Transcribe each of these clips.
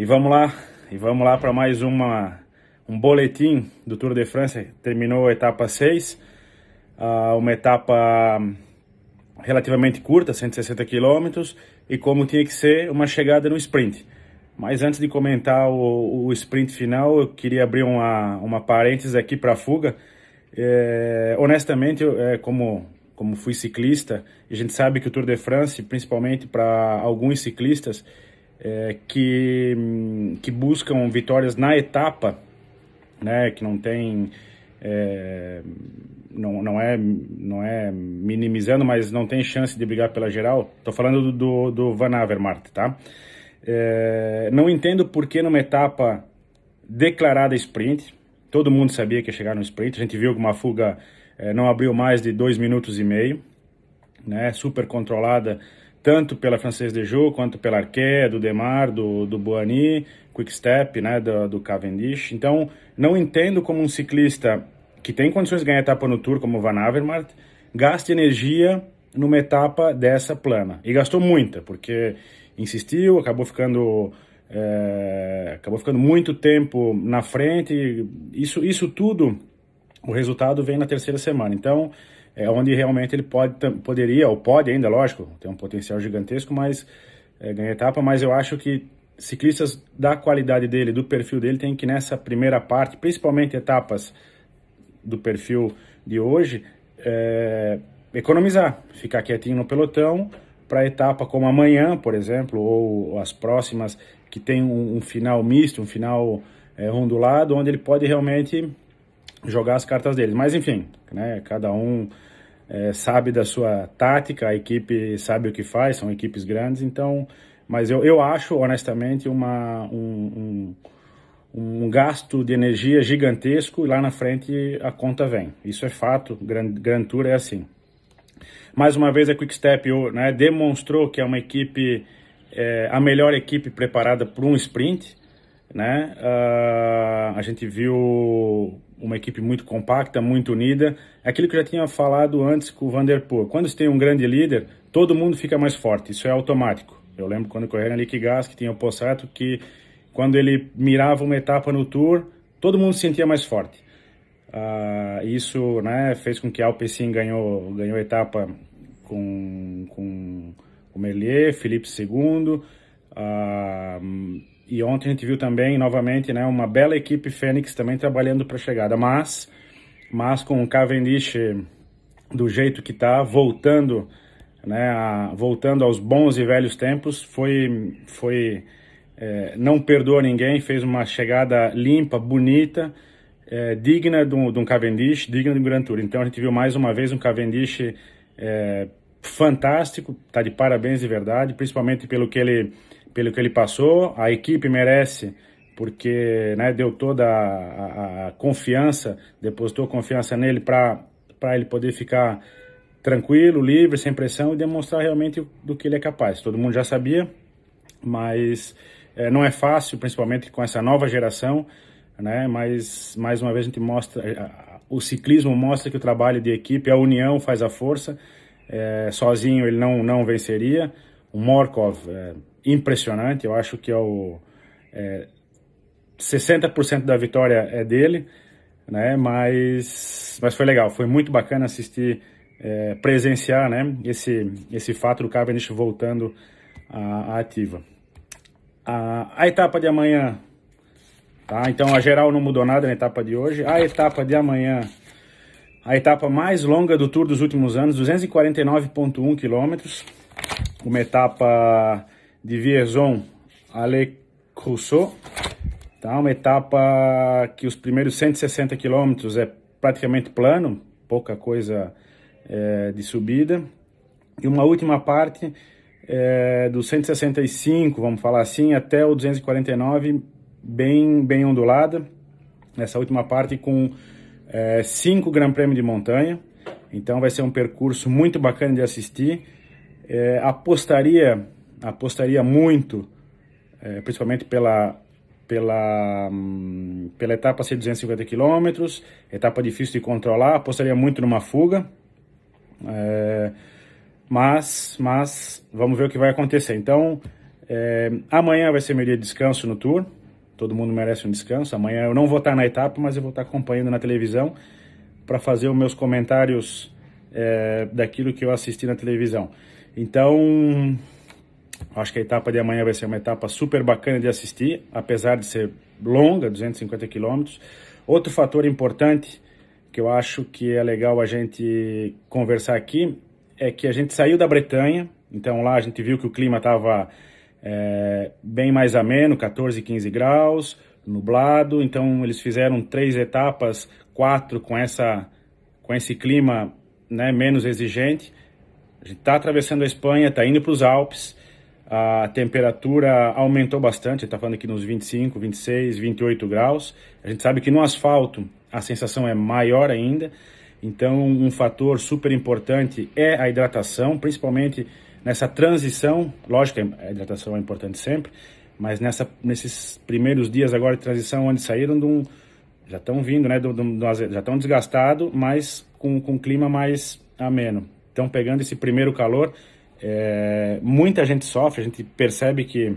E vamos lá, e vamos lá para mais uma um boletim do Tour de France. Terminou a etapa 6, ah, uma etapa relativamente curta, 160 quilômetros, e como tinha que ser, uma chegada no sprint. Mas antes de comentar o, o sprint final, eu queria abrir uma, uma parênteses aqui para a fuga. É, honestamente, é, como, como fui ciclista, a gente sabe que o Tour de France, principalmente para alguns ciclistas, é, que, que buscam vitórias na etapa, né, que não tem. É, não, não, é, não é minimizando, mas não tem chance de brigar pela geral. Estou falando do, do, do, Van Avermaet, tá? É, não entendo por que numa etapa declarada sprint, todo mundo sabia que ia chegar no sprint, a gente viu que uma fuga é, não abriu mais de dois minutos e meio, né, super controlada, tanto pela Francês de Jô, quanto pela Arquet, do Demar, do, do Boani, Quickstep, né, do, do, Cavendish. Então, não entendo como um ciclista que tem condições de ganhar etapa no Tour, como o Van Avermaet, gaste energia numa etapa dessa plana. E gastou muita, porque insistiu, acabou ficando... É, acabou ficando muito tempo na frente, isso, isso tudo, o resultado vem na terceira semana. Então, é onde realmente ele pode, poderia, ou pode ainda, lógico, tem um potencial gigantesco, mas é, ganha etapa, mas eu acho que ciclistas da qualidade dele, do perfil dele, tem que nessa primeira parte, principalmente etapas do perfil de hoje, é, economizar, ficar quietinho no pelotão para etapa como amanhã, por exemplo, ou, as próximas que tem um, um, final misto, um final é, ondulado, onde ele pode realmente jogar as cartas deles. Mas enfim, né, cada um é, sabe da sua tática, a equipe sabe o que faz, são equipes grandes, então. Mas eu, eu acho, honestamente, uma, um, um, um gasto de energia gigantesco e lá na frente a conta vem. Isso é fato, Grand, Grand Tour é assim. Mais uma vez a Quick Step né, demonstrou que é uma equipe, é, a melhor equipe preparada para um sprint. Né? Uh, a gente viu uma equipe muito compacta, muito unida. É aquilo que eu já tinha falado antes com o Vanderpool. Quando você tem um grande líder, todo mundo fica mais forte. Isso é automático. Eu lembro quando correram ali que Gas, que tinha o Possato, que quando ele mirava uma etapa no Tour, todo mundo se sentia mais forte. Uh, isso né, fez com que Alpecin ganhou, ganhou etapa com, com o Merlier, Felipe II, uh, e ontem a gente viu também, novamente, né, uma bela equipe Fênix também trabalhando para a chegada, mas, mas com o Cavendish do jeito que está, voltando, né, a, voltando aos bons e velhos tempos, foi, foi é, não perdoa ninguém, fez uma chegada limpa, bonita, é, digna de um, de um, Cavendish, digna de um Grand Tour. Então a gente viu mais uma vez um Cavendish é, fantástico, tá de parabéns de verdade, principalmente pelo que ele pelo que ele passou, a equipe merece porque né, deu toda a, a, a, confiança, depositou confiança nele para ele poder ficar tranquilo, livre, sem pressão e demonstrar realmente do que ele é capaz. Todo mundo já sabia, mas é, não é fácil, principalmente com essa nova geração, né? Mas mais uma vez a gente mostra, o ciclismo mostra que o trabalho de equipe, a união faz a força. É, sozinho ele não não venceria. O Morkov é, impressionante. Eu acho que é o é, 60% da vitória é dele, né? Mas, mas foi legal, foi muito bacana assistir, é, presenciar, né? Esse, esse fato do Cavendish voltando à, à ativa. A, a etapa de amanhã, tá? Então a geral não mudou nada na etapa de hoje. A etapa de amanhã a etapa mais longa do Tour dos últimos anos, 249,1 quilômetros. Uma etapa de Vierzon a Le Creusot. Tá? Uma etapa que os primeiros 160 quilômetros é praticamente plano, pouca coisa é, de subida. E uma última parte é, dos 165, vamos falar assim, até o 249, bem, bem ondulada. Nessa última parte com 5 é, Grand Prêmio de montanha. Então vai ser um percurso muito bacana de assistir. É, apostaria apostaria muito, é, principalmente pela, pela, hum, pela etapa ser 250 km, etapa difícil de controlar, apostaria muito numa fuga. É, mas, mas vamos ver o que vai acontecer. Então, é, amanhã vai ser meu dia de descanso no Tour. Todo mundo merece um descanso. Amanhã eu não vou estar na etapa, mas eu vou estar acompanhando na televisão para fazer os meus comentários é, daquilo que eu assisti na televisão. Então, Acho que a etapa de amanhã vai ser uma etapa super bacana de assistir, apesar de ser longa, 250 quilômetros. Outro fator importante que eu acho que é legal a gente conversar aqui é que a gente saiu da Bretanha, então lá a gente viu que o clima estava é, bem mais ameno, 14, 15 graus, nublado, então eles fizeram três etapas, quatro com, essa, com esse clima né, menos exigente. A gente está atravessando a Espanha, está indo para os Alpes, a temperatura aumentou bastante, está falando aqui nos 25, 26, 28 graus. A gente sabe que no asfalto a sensação é maior ainda, então um fator super importante é a hidratação, principalmente nessa transição. Lógico que a hidratação é importante sempre, mas nessa, nesses primeiros dias agora de transição, onde saíram de um. Já estão vindo, né? Do, do, já estão desgastados, mas com, com um clima mais ameno. Estão pegando esse primeiro calor é, muita gente sofre, a gente percebe que,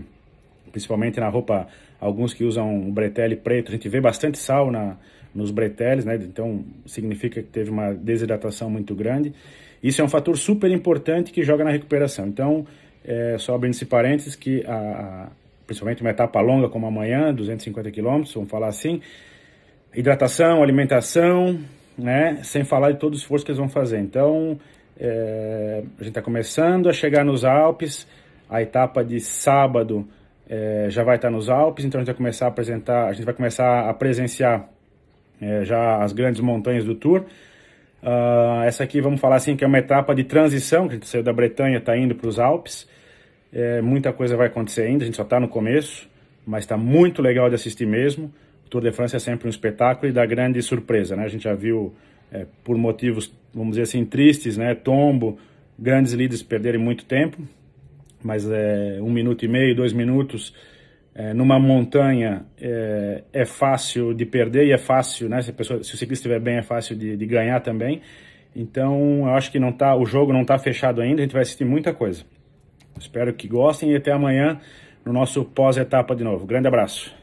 principalmente na roupa, alguns que usam um bretelle preto, a gente vê bastante sal na, nos breteles, né? então significa que teve uma desidratação muito grande. Isso é um fator super importante que joga na recuperação. Então, é, só abrindo esse parênteses, que a, a, principalmente uma etapa longa como amanhã, 250 quilômetros, vamos falar assim, hidratação, alimentação, né? sem falar de todo o esforço que eles vão fazer. Então, é, a gente está começando a chegar nos Alpes, a etapa de sábado é, já vai estar tá nos Alpes, então a gente vai começar a apresentar, a gente vai começar a presenciar é, já as grandes montanhas do Tour. Uh, essa aqui vamos falar assim que é uma etapa de transição, que a gente saiu da Bretanha, está indo para os Alpes. É, muita coisa vai acontecer ainda, a gente só está no começo, mas está muito legal de assistir mesmo. O Tour de França é sempre um espetáculo e dá grande surpresa, né? A gente já viu é, por motivos, vamos dizer assim, tristes, né? Tombo, grandes líderes perderem muito tempo, mas é, um minuto e meio, dois minutos é, numa montanha é, é, fácil de perder e é fácil, né? Se, a pessoa, se o ciclista estiver bem, é fácil de, de ganhar também. Então, eu acho que não tá, o jogo não está fechado ainda, a gente vai assistir muita coisa. Espero que gostem e até amanhã no nosso pós-etapa de novo. Grande abraço.